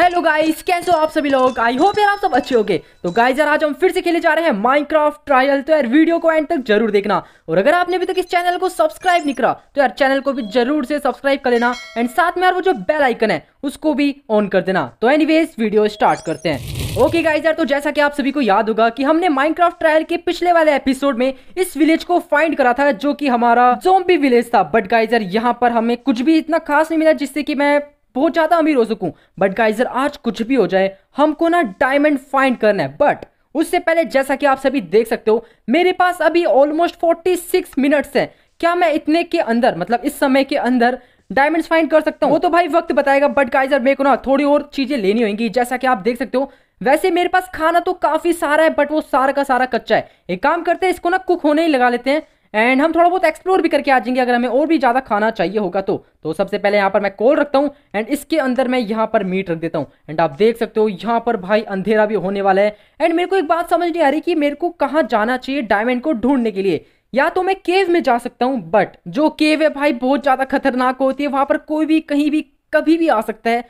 hello guys कैसे हो आप सभी लोग आई होप यार आप सब अच्छे होंगे तो गाइस यार आज हम फिर से खेले जा रहे हैं माइनक्राफ्ट ट्रायल तो यार वीडियो को एंड तक जरूर देखना और अगर आपने अभी तक इस चैनल को सब्सक्राइब नहीं करा तो यार चैनल को भी जरूर से सब्सक्राइब कर लेना एंड साथ में यार वो जो बेल आइकन है उसको भी ऑन कर देना तो एनी वीडियो स्टार्ट करते हैं ओके गाइस यार तो जैसा कि आप सभी को याद होगा कि हमने माइनक्राफ्ट ट्रायल के पिछले वाले एपिसोड में इस विलेज को फाइंड करा था जो कि हमारा जोम्बी विलेज था बट गाइस यार यहाँ पर हमें कुछ भी इतना खास नहीं मिला जिससे कि मैं बहुत ज़्यादा अमीर हो सकूं बट गाइजर आज कुछ भी हो जाए हमको ना डायमंड फाइंड करना है बट उससे पहले जैसा कि आप सभी देख सकते हो मेरे पास अभी ऑलमोस्ट 46 मिनट्स हैं क्या मैं इतने के अंदर मतलब इस समय के अंदर डायमंड्स फाइंड कर सकता हूँ वो तो भाई वक्त बताएगा बट गाइजर मेरे को ना थोड़ी और चीज़ें लेनी होगी जैसा कि आप देख सकते हो वैसे मेरे पास खाना तो काफ़ी सारा है बट वो सारा का सारा कच्चा है एक काम करते हैं इसको ना कुक होने ही लगा लेते हैं एंड हम थोड़ा बहुत एक्सप्लोर भी करके आ जाएंगे अगर हमें और भी ज़्यादा खाना चाहिए होगा तो तो सबसे पहले यहाँ पर मैं कोल रखता हूँ एंड इसके अंदर मैं यहाँ पर मीट रख देता हूँ एंड आप देख सकते हो यहाँ पर भाई अंधेरा भी होने वाला है एंड मेरे को एक बात समझ नहीं आ रही कि मेरे को कहाँ जाना चाहिए डायमंड को ढूंढने के लिए या तो मैं केव में जा सकता हूँ बट जो केव है भाई बहुत ज़्यादा खतरनाक होती है वहाँ पर कोई भी कहीं भी कभी भी आ सकता है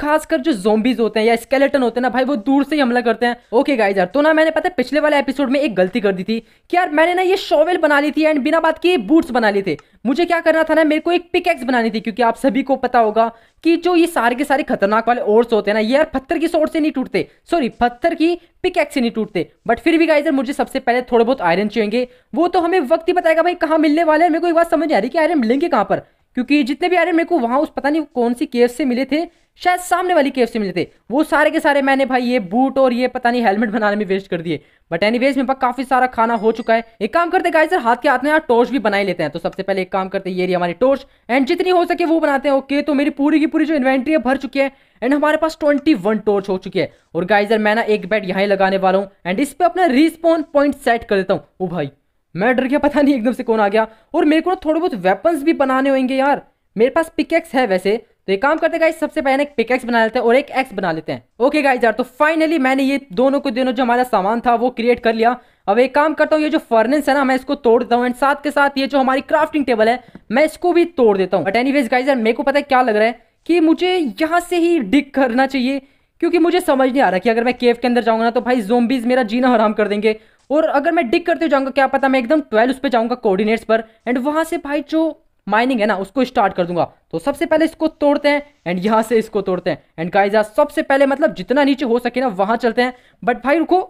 खासकर जो जोम्बीज होते हैं या स्केलेटन होते हैं ना भाई वो दूर से ही हमला करते हैं ओके गाइज यार तो ना मैंने पता है पिछले वाले एपिसोड में एक गलती कर दी थी कि यार मैंने ना ये शॉवेल बना ली थी एंड बिना बात के बूट्स बना लिए थे मुझे क्या करना था ना मेरे को एक पिकेक्स बनानी थी क्योंकि आप सभी को पता होगा कि जो ये सारे के सारे खतरनाक वाले ओर्स होते हैं ना ये यार पत्थर की सोर से नहीं टूटते सॉरी पत्थर की पिकेक्स से नहीं टूटते बट फिर भी गाइजर मुझे सबसे पहले थोड़े बहुत आयरन चाहिए वो तो हमें वक्त ही बताएगा भाई कहाँ मिलने वाले हैं मेरे को एक बात समझ नहीं आ रही कि आयरन मिलेंगे कहाँ पर क्योंकि जितने भी आयरन मेरे को वहाँ उस पता नहीं कौन सी केव से मिले थे शायद सामने वाली केफ से मिलते वो सारे के सारे मैंने भाई ये बूट और ये पता नहीं हेलमेट बनाने में वेस्ट कर दिए बट एनी वेज मेरे काफ़ी सारा खाना हो चुका है एक काम करते गाइस सर हाथ के हाथ में यार टॉर्च भी बनाई लेते हैं तो सबसे पहले एक काम करते हैं ये रही हमारी टॉर्च एंड जितनी हो सके वो बनाते हैं ओके तो मेरी पूरी की पूरी जो इन्वेंट्री है भर चुकी है एंड हमारे पास ट्वेंटी वन टॉर्च हो चुकी है और गाइजर मैं ना एक बेड यहाँ लगाने वाला हूँ एंड इस पर अपना रिस्पॉन पॉइंट सेट कर देता हूँ वो भाई मैं डर गया पता नहीं एकदम से कौन आ गया और मेरे को ना थोड़े बहुत वेपन्स भी बनाने होंगे यार मेरे पास पिकेक्स है वैसे तो एक काम करते गाइस सबसे पहले एक पिकेक्स बना लेते हैं और एक एक्स बना लेते हैं ओके गाइस यार तो फाइनली मैंने ये दोनों को दोनों जो हमारा सामान था वो क्रिएट कर लिया अब एक काम करता हूँ ये जो फर्नेस है ना मैं इसको तोड़ देता हूँ एंड साथ के साथ ये जो हमारी क्राफ्टिंग टेबल है मैं इसको भी तोड़ देता हूँ बट एनी गाइस यार मेरे को पता है क्या लग रहा है कि मुझे यहाँ से ही डिग करना चाहिए क्योंकि मुझे समझ नहीं आ रहा कि अगर मैं केव के अंदर जाऊँगा ना तो भाई जोम्बीज मेरा जीना हराम कर देंगे और अगर मैं डिग करते जाऊँगा क्या पता मैं एकदम ट्वेल्व उस पर जाऊँगा कोऑर्डिनेट्स पर एंड वहाँ से भाई जो माइनिंग है ना उसको स्टार्ट कर दूंगा तो सबसे पहले इसको तोड़ते हैं एंड यहाँ से इसको तोड़ते हैं एंड गाइज आज सबसे पहले मतलब जितना नीचे हो सके ना वहाँ चलते हैं बट भाई रुको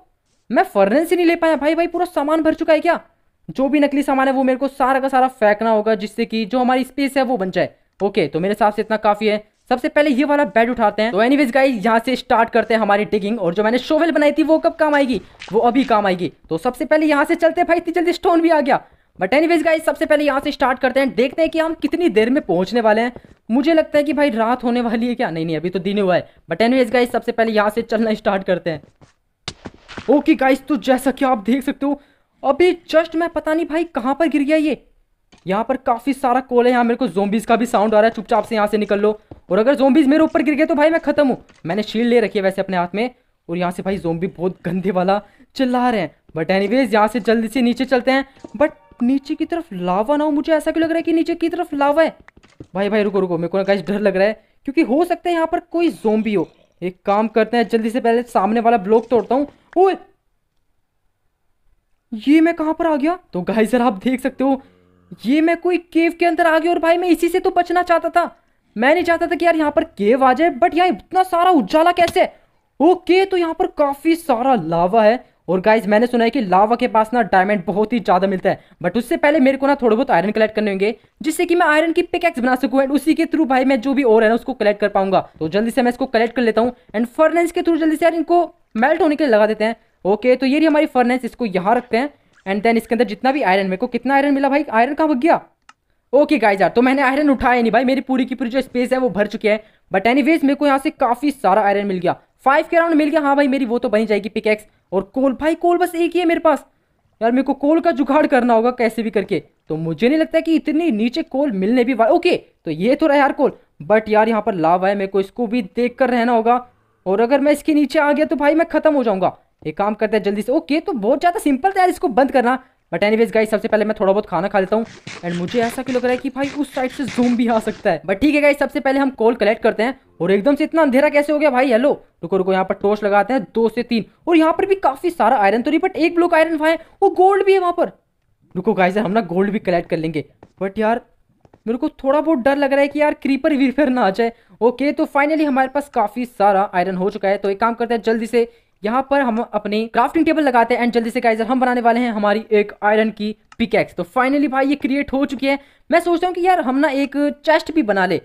मैं फर्नेस ही नहीं ले पाया भाई भाई पूरा सामान भर चुका है क्या जो भी नकली सामान है वो मेरे को सारा का सारा फेंकना होगा जिससे कि जो हमारी स्पेस है वो बन जाए ओके तो मेरे हिसाब से इतना काफ़ी है सबसे पहले ये वाला बेड उठाते हैं तो एनीवेज गाइस यहाँ से स्टार्ट करते हैं हमारी डिगिंग और जो मैंने शोवेल बनाई थी वो कब काम आएगी वो अभी काम आएगी तो सबसे पहले यहाँ से चलते हैं भाई इतनी जल्दी स्टोन भी आ गया बट एनी वेज सबसे पहले यहाँ से स्टार्ट करते हैं देखते हैं कि हम कितनी देर में पहुंचने वाले हैं मुझे लगता है कि भाई रात होने वाली है क्या नहीं नहीं अभी तो दिन हुआ है बट एनी वेज सबसे पहले यहाँ से चलना स्टार्ट करते हैं ओके गाइस तो जैसा कि आप देख सकते हो अभी जस्ट मैं पता नहीं भाई कहाँ पर गिर गया ये यहाँ पर काफ़ी सारा कोल है यहाँ मेरे को जोम्बिस का भी साउंड आ रहा है चुपचाप से यहाँ से निकल लो और अगर जोम्बिस मेरे ऊपर गिर गए तो भाई मैं खत्म हूँ मैंने शील्ड ले रखी है वैसे अपने हाथ में और यहाँ से भाई जोम्बी बहुत गंदे वाला चिल्ला रहे हैं बट एनी यहाँ से जल्दी से नीचे चलते हैं बट नीचे की तरफ लावा ना हो मुझे ऐसा क्यों लग रहा है कि नीचे की तरफ लावा है भाई भाई रुको रुको मेरे को गाइस डर लग रहा है क्योंकि हो सकता है यहाँ पर कोई जोम्बी हो एक काम करते हैं जल्दी से पहले सामने वाला ब्लॉक तोड़ता हूँ ये मैं कहाँ पर आ गया तो गाय सर आप देख सकते हो ये मैं कोई केव के अंदर आ गया और भाई मैं इसी से तो बचना चाहता था मैं नहीं चाहता था कि यार यहाँ पर केव आ जाए बट यहाँ इतना सारा उजाला कैसे ओके तो यहाँ पर काफी सारा लावा है और गाइज मैंने सुना है कि लावा के पास ना डायमंड बहुत ही ज़्यादा मिलता है बट उससे पहले मेरे को ना थोड़ा बहुत आयरन कलेक्ट करने होंगे जिससे कि मैं आयरन की पिकेक्स बना सकूं एंड उसी के थ्रू भाई मैं जो भी और है ना उसको कलेक्ट कर पाऊंगा तो जल्दी से मैं इसको कलेक्ट कर लेता हूँ एंड फर्नेस के थ्रू जल्दी से यार इनको मेल्ट होने के लिए लगा देते हैं ओके तो ये हमारी फर्नेस इसको यहाँ रखते हैं एंड देन इसके अंदर जितना भी आयरन मेरे को कितना आयरन मिला भाई आयरन कहाँ भग गया ओके गाइज यार तो मैंने आयरन उठाया नहीं भाई मेरी पूरी की पूरी जो स्पेस है वो भर चुकी है बट एनीवेज मेरे को यहाँ से काफ़ी सारा आयरन मिल गया फाइव के राउंड मिल गया हाँ भाई मेरी वो तो बनी जाएगी पिकेक्स और कोल भाई कोल बस एक ही है मेरे पास यार मेरे को कोल का जुगाड़ करना होगा कैसे भी करके तो मुझे नहीं लगता कि इतनी नीचे कोल मिलने भी वाले ओके तो ये तो रहा यार कोल बट यार यहाँ पर लाभ है मेरे को इसको भी देख कर रहना होगा और अगर मैं इसके नीचे आ गया तो भाई मैं खत्म हो जाऊंगा एक काम करते हैं जल्दी से ओके तो बहुत ज़्यादा सिंपल था यार इसको बंद करना बट एनी गाइस सबसे पहले मैं थोड़ा बहुत खाना खा लेता हूँ एंड मुझे ऐसा क्यों लग रहा है कि भाई उस साइड से जूम भी आ सकता है बट ठीक है गाइस सबसे पहले हम कॉल कलेक्ट करते हैं और एकदम से इतना अंधेरा कैसे हो गया भाई हेलो रुको रुको यहाँ पर टोर्च लगाते हैं दो से तीन और यहाँ पर भी काफी सारा आयरन तो नहीं बट एक ब्लॉक आयरन वहाँ वो गोल्ड भी है वहाँ पर रुको गाइस हम ना गोल्ड भी कलेक्ट कर लेंगे बट यार मेरे को थोड़ा बहुत डर लग रहा है कि यार क्रीपर वीरफेयर ना आ जाए ओके तो फाइनली हमारे पास काफ़ी सारा आयरन हो चुका है तो एक काम करते हैं जल्दी से यहाँ पर हम अपने क्राफ्टिंग टेबल लगाते हैं एंड जल्दी से गाइजर हम बनाने वाले हैं हमारी एक आयरन की पिकेक्स तो फाइनली भाई ये क्रिएट हो चुकी है मैं सोचता हूँ कि यार हम ना एक चेस्ट भी बना ले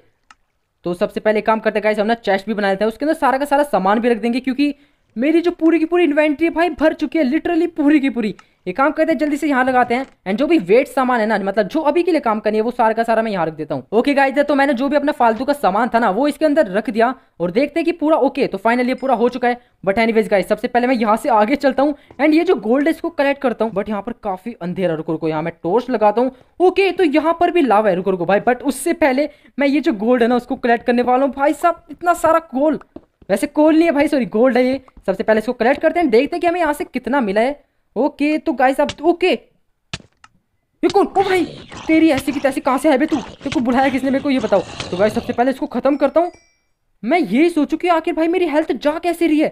तो सबसे पहले काम करते गाइस हम ना चेस्ट भी बना लेते हैं उसके अंदर सारा का सारा सामान भी रख देंगे क्योंकि मेरी जो पूरी की पूरी इन्वेंट्री भाई भर चुकी है लिटरली पूरी की पूरी ये काम करते हैं जल्दी से यहाँ लगाते हैं एंड जो भी वेट सामान है ना मतलब जो अभी के लिए काम करनी है वो सारा का सारा मैं यहाँ रख देता हूँ ओके गाइस तो मैंने जो भी अपना फालतू का सामान था ना वो इसके अंदर रख दिया और देखते हैं कि पूरा ओके तो फाइनली पूरा हो चुका है बट एनीवेज गाइज सबसे पहले मैं यहाँ से आगे चलता हूँ एंड ये जो गोल्ड है इसको कलेक्ट करता हूँ बट यहाँ पर काफी अंधेरा रुको रुको यहाँ मैं टोर्च लगाता हूँ ओके तो यहाँ पर भी लावा है रुको रुको भाई बट उससे पहले मैं ये जो गोल्ड है ना उसको कलेक्ट करने वाला हूँ भाई साहब इतना सारा गोल्ड वैसे कोल नहीं है भाई सॉरी गोल्ड है ये सबसे पहले इसको कलेक्ट करते हैं देखते हैं कि हमें यहाँ से कितना मिला है ओके तो गाय साहब ओके ये कौन ओ भाई तेरी ऐसी की तैसी कहाँ से है बे तू तेरे को बुलाया किसने मेरे को ये बताओ तो गाय सबसे पहले इसको ख़त्म करता हूँ मैं यही सोचू कि आखिर भाई मेरी हेल्थ जा कैसे रही है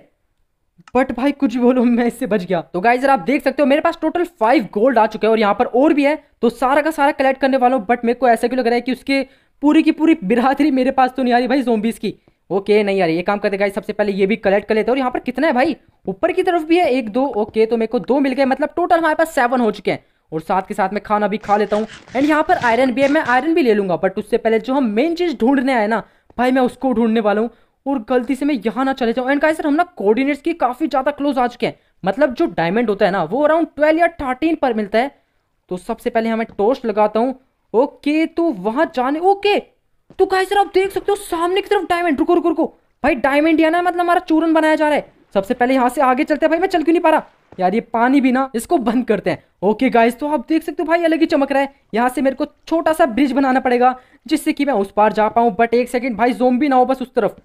बट भाई कुछ बोलो मैं इससे बच गया तो गाइजर आप देख सकते हो मेरे पास टोटल फाइव गोल्ड आ चुके हैं और यहाँ पर और भी है तो सारा का सारा कलेक्ट करने वाला हूँ बट मेरे को ऐसा क्यों लग रहा है कि उसके पूरी की पूरी बिरादरी मेरे पास तो नहीं आ रही भाई जोम्बिस की ओके नहीं यार ये काम करते गाइस सबसे पहले ये भी कलेक्ट कर लेते हैं और यहाँ पर कितना है भाई ऊपर की तरफ भी है एक दो ओके तो मेरे को दो मिल गए मतलब टोटल हमारे पास सेवन हो चुके हैं और साथ के साथ मैं खाना भी खा लेता हूँ एंड यहाँ पर आयरन भी है मैं आयरन भी ले लूंगा बट उससे पहले जो हम मेन चीज़ ढूंढने आए ना भाई मैं उसको ढूंढने वाला हूँ और गलती से मैं यहाँ ना चले जाऊँ एंड गाइस सर हम ना कोऑर्डिनेट्स की काफ़ी ज़्यादा क्लोज आ चुके हैं मतलब जो डायमंड होता है ना वो अराउंड ट्वेल्व या थर्टीन पर मिलता है तो सबसे पहले हमें टोस्ट लगाता हूँ ओके तो वहां जाने ओके तो गाइस आप देख सकते हो सामने की तरफ डायमंड रुको रुको रुको भाई डायमंड ना मतलब हमारा चूरन बनाया जा रहा है सबसे पहले यहाँ से आगे चलते हैं भाई मैं चल क्यों नहीं पा रहा यार ये पानी भी ना इसको बंद करते हैं ओके गाइस तो आप देख सकते हो भाई अलग ही चमक रहा है यहाँ से मेरे को छोटा सा ब्रिज बनाना पड़ेगा जिससे कि मैं उस पार जा पाऊँ बट एक सेकंड भाई जोम्बी ना हो बस उस तरफ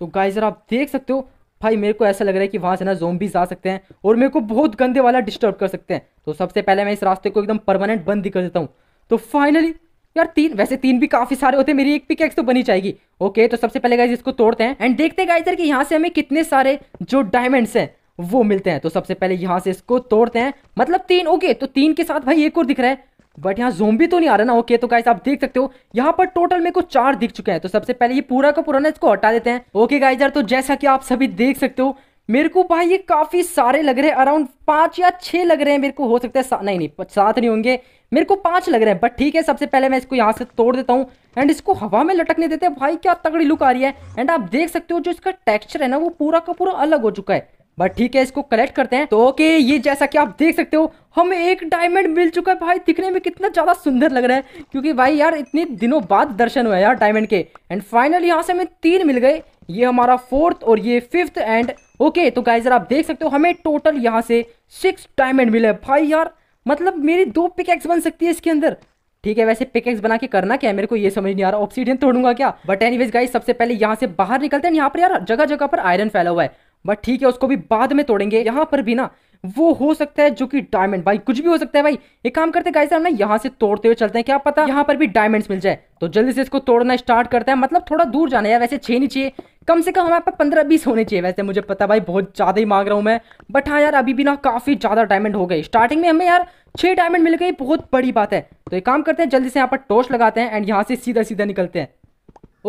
तो गाइस आप देख सकते हो भाई मेरे को ऐसा लग रहा है कि वहाँ से ना जोम्बीज जा सकते हैं और मेरे को बहुत गंदे वाला डिस्टर्ब कर सकते हैं तो सबसे पहले मैं इस रास्ते को एकदम परमानेंट बंद ही कर देता हूँ तो फाइनली यार तीन वैसे तीन भी काफी सारे होते हैं मेरी एक पिकेक्स तो बनी जाएगी ओके तो सबसे पहले गाइज इसको तोड़ते हैं एंड देखते हैं गाइज सर कि यहाँ से हमें कितने सारे जो डायमंड्स हैं वो मिलते हैं तो सबसे पहले यहाँ से इसको तोड़ते हैं मतलब तीन ओके तो तीन के साथ भाई एक और दिख रहा है बट यहाँ भी तो नहीं आ रहा ना ओके तो गाइस आप देख सकते हो यहाँ पर टोटल मेरे को चार दिख चुके हैं तो सबसे पहले ये पूरा का पूरा ना इसको हटा देते हैं ओके गाइस यार तो जैसा कि आप सभी देख सकते हो मेरे को भाई ये काफी सारे लग रहे हैं अराउंड पांच या छह लग रहे हैं मेरे को हो सकता है नहीं नहीं सात नहीं होंगे मेरे को पांच लग रहे हैं बट ठीक है सबसे पहले मैं इसको यहाँ से तोड़ देता हूँ एंड इसको हवा में लटकने देते हैं भाई क्या तगड़ी लुक आ रही है एंड आप देख सकते हो जो इसका टेक्सचर है ना वो पूरा का पूरा अलग हो चुका है बट ठीक है इसको कलेक्ट करते हैं तो ओके ये जैसा कि आप देख सकते हो हमें एक डायमंड मिल चुका है भाई दिखने में कितना ज़्यादा सुंदर लग रहा है क्योंकि भाई यार इतने दिनों बाद दर्शन हुआ है यार डायमंड के एंड फाइनल यहाँ से हमें तीन मिल गए ये हमारा फोर्थ और ये फिफ्थ एंड ओके तो गाइजर आप देख सकते हो हमें टोटल यहाँ से सिक्स डायमंड मिले भाई यार मतलब मेरी दो पिकेक्स बन सकती है इसके अंदर ठीक है वैसे पिकेक्स बना के करना क्या है मेरे को ये समझ नहीं आ रहा ऑप्सीडियन तोड़ूंगा क्या बट एनी गाइस सबसे पहले यहाँ से बाहर निकलते हैं यहाँ पर यार जगह जगह पर आयरन फैला हुआ है बट ठीक है उसको भी बाद में तोड़ेंगे यहाँ पर भी ना वो हो सकता है जो कि डायमंड भाई कुछ भी हो सकता है भाई एक काम करते गाइस हम ना यहाँ से तोड़ते हुए चलते हैं क्या पता यहाँ पर भी डायमंड्स मिल जाए तो जल्दी से इसको तोड़ना स्टार्ट करता है मतलब थोड़ा दूर जाना है वैसे छह नहीं चाहिए कम से कम हमारे पास पंद्रह बीस होने चाहिए वैसे मुझे पता भाई बहुत ज़्यादा ही मांग रहा हूँ मैं बट हाँ यार अभी भी ना काफ़ी ज़्यादा डायमंड हो गए स्टार्टिंग में हमें यार छह डायमंड मिल गई बहुत बड़ी बात है तो एक काम करते हैं जल्दी से यहाँ पर टोस्ट लगाते हैं एंड यहाँ से सीधा सीधा निकलते हैं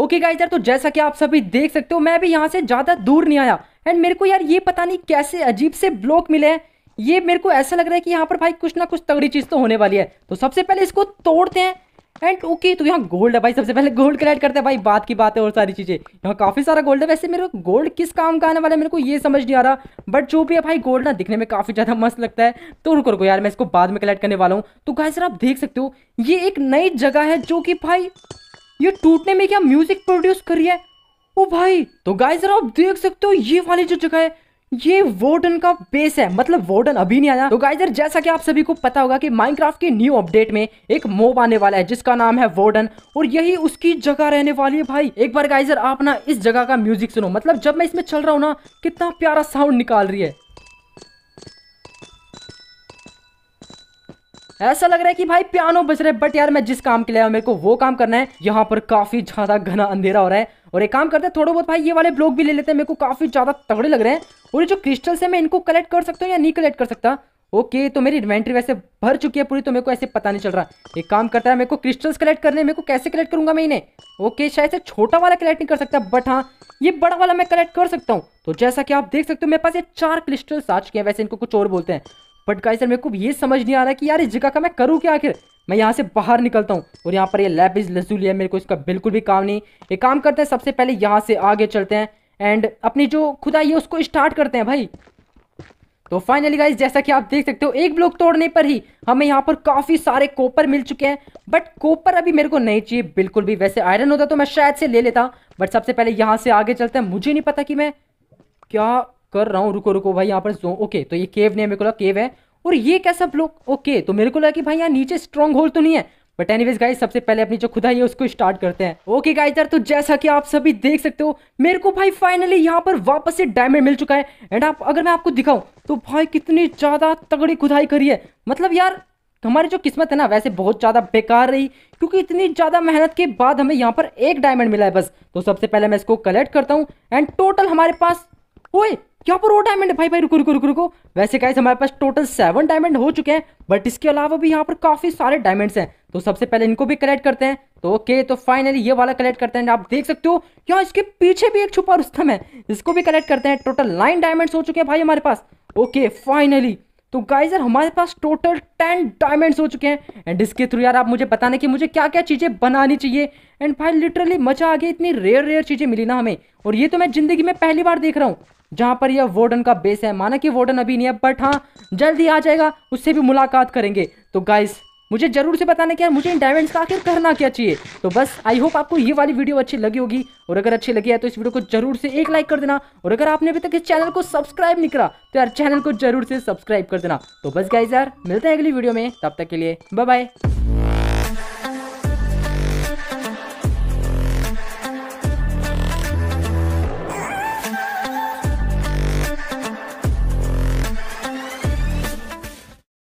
ओके गाइस यार तो जैसा कि आप सभी देख सकते हो मैं भी यहाँ से ज़्यादा दूर नहीं आया एंड मेरे को यार ये पता नहीं कैसे अजीब से ब्लॉक मिले हैं ये मेरे को ऐसा लग रहा है कि यहाँ पर भाई कुछ ना कुछ तगड़ी चीज़ तो होने वाली है तो सबसे पहले इसको तोड़ते हैं एंड ओके तो यहाँ गोल्ड है भाई सबसे पहले गोल्ड कलेक्ट करते हैं भाई बात की बात है और सारी चीज़ें यहाँ काफ़ी सारा गोल्ड है वैसे मेरे को गोल्ड किस काम का आने वाला है मेरे को ये समझ नहीं आ रहा बट जो भी है भाई गोल्ड ना दिखने में काफ़ी ज़्यादा मस्त लगता है तो रुको रुको यार मैं इसको बाद में कलेक्ट करने वाला हूँ तो गाय सर आप देख सकते हो ये एक नई जगह है जो कि भाई ये टूटने में क्या म्यूज़िक प्रोड्यूस करिए है ओ भाई तो गाय जरा आप देख सकते हो ये वाली जो जगह है ये वोर्डन का बेस है मतलब वोडन अभी नहीं आया तो गाइजर जैसा कि आप सभी को पता होगा कि माइनक्राफ्ट के न्यू अपडेट में एक मोब आने वाला है जिसका नाम है वोडन और यही उसकी जगह रहने वाली है भाई एक बार गाइजर आप ना इस जगह का म्यूजिक सुनो मतलब जब मैं इसमें चल रहा हूँ ना कितना प्यारा साउंड निकाल रही है ऐसा लग रहा है कि भाई पियानो बज रहे हैं बट यार मैं जिस काम के लिए मेरे को वो काम करना है यहाँ पर काफी ज्यादा घना अंधेरा हो रहा है और एक काम करते हैं थोड़ा बहुत भाई ये वाले ब्लॉक भी ले लेते हैं मेरे को काफ़ी ज़्यादा तगड़े लग रहे हैं और ये जो क्रिस्टल्स है मैं इनको कलेक्ट कर सकता हूँ या नहीं कलेक्ट कर सकता ओके तो मेरी इन्वेंट्री वैसे भर चुकी है पूरी तो मेरे को ऐसे पता नहीं चल रहा एक काम करता है मेरे को क्रिस्टल्स कलेक्ट करने मेरे को कैसे कलेक्ट करूंगा मैं इन्हें ओके शायद से छोटा वाला कलेक्ट नहीं कर सकता बट हाँ ये बड़ा वाला मैं कलेक्ट कर सकता हूँ तो जैसा कि आप देख सकते हो मेरे पास ये चार क्रिस्टल्स आ चुके हैं वैसे इनको कुछ और बोलते हैं बट गाइस सर मेरे को ये समझ नहीं आ रहा कि यार इस जगह का मैं करूँ क्या आखिर मैं यहाँ से बाहर निकलता हूँ और यहाँ पर ये लैब लजूली है मेरे को इसका बिल्कुल भी काम नहीं ये काम करते हैं सबसे पहले यहाँ से आगे चलते हैं एंड अपनी जो खुदाई है उसको स्टार्ट करते हैं भाई तो फाइनली गाइज जैसा कि आप देख सकते हो एक ब्लॉक तोड़ने पर ही हमें यहाँ पर काफ़ी सारे कोपर मिल चुके हैं बट कोपर अभी मेरे को नहीं चाहिए बिल्कुल भी वैसे आयरन होता तो मैं शायद से ले लेता बट सबसे पहले यहाँ से आगे चलते हैं मुझे नहीं पता कि मैं क्या कर रहा हूँ रुको रुको भाई यहाँ पर ओके तो ये केव नहीं मेरे को केव है और ये कैसा ब्लॉक ओके तो मेरे को लगा कि भाई यहाँ नीचे स्ट्रॉन्ग होल तो नहीं है बट एनीवेज गाइस सबसे पहले अपनी जो खुदाई है उसको स्टार्ट करते हैं ओके गाइस यार तो जैसा कि आप सभी देख सकते हो मेरे को भाई फाइनली यहाँ पर वापस से डायमंड मिल चुका है एंड आप अगर मैं आपको दिखाऊं तो भाई कितनी ज़्यादा तगड़ी खुदाई करी है मतलब यार हमारी जो किस्मत है ना वैसे बहुत ज़्यादा बेकार रही क्योंकि इतनी ज़्यादा मेहनत के बाद हमें यहाँ पर एक डायमंड मिला है बस तो सबसे पहले मैं इसको कलेक्ट करता हूँ एंड टोटल हमारे पास ओए क्या पर वो डायमंड भाई भाई रुको रुको रुको रुको वैसे कैसे हमारे पास टोटल सेवन डायमंड हो चुके हैं बट इसके अलावा भी यहाँ पर काफ़ी सारे डायमंड्स हैं तो सबसे पहले इनको भी कलेक्ट करते हैं तो ओके तो फाइनली ये वाला कलेक्ट करते हैं आप देख सकते हो यहाँ इसके पीछे भी एक छुपा रुस्तम है इसको भी कलेक्ट करते हैं टोटल नाइन डायमंड्स हो चुके हैं भाई हमारे पास ओके फाइनली तो गाइजर हमारे पास टोटल टेन डायमंड्स हो चुके हैं एंड इसके थ्रू यार आप मुझे बताने कि मुझे क्या क्या चीज़ें बनानी चाहिए एंड भाई लिटरली मजा आ गया इतनी रेयर रेयर चीज़ें मिली ना हमें और ये तो मैं ज़िंदगी में पहली बार देख रहा हूँ जहां पर यह वार्डन का बेस है माना कि वार्डन अभी नहीं है बट हाँ जल्दी आ जाएगा उससे भी मुलाकात करेंगे तो गाइस मुझे जरूर से बताना क्या मुझे इन डायमंड्स का आखिर करना क्या चाहिए तो बस आई होप आपको ये वाली वीडियो अच्छी लगी होगी और अगर अच्छी लगी है तो इस वीडियो को जरूर से एक लाइक कर देना और अगर आपने अभी तक इस चैनल को सब्सक्राइब नहीं करा तो यार चैनल को जरूर से सब्सक्राइब कर देना तो बस गाइज यार मिलते हैं अगली वीडियो में तब तक के लिए बाय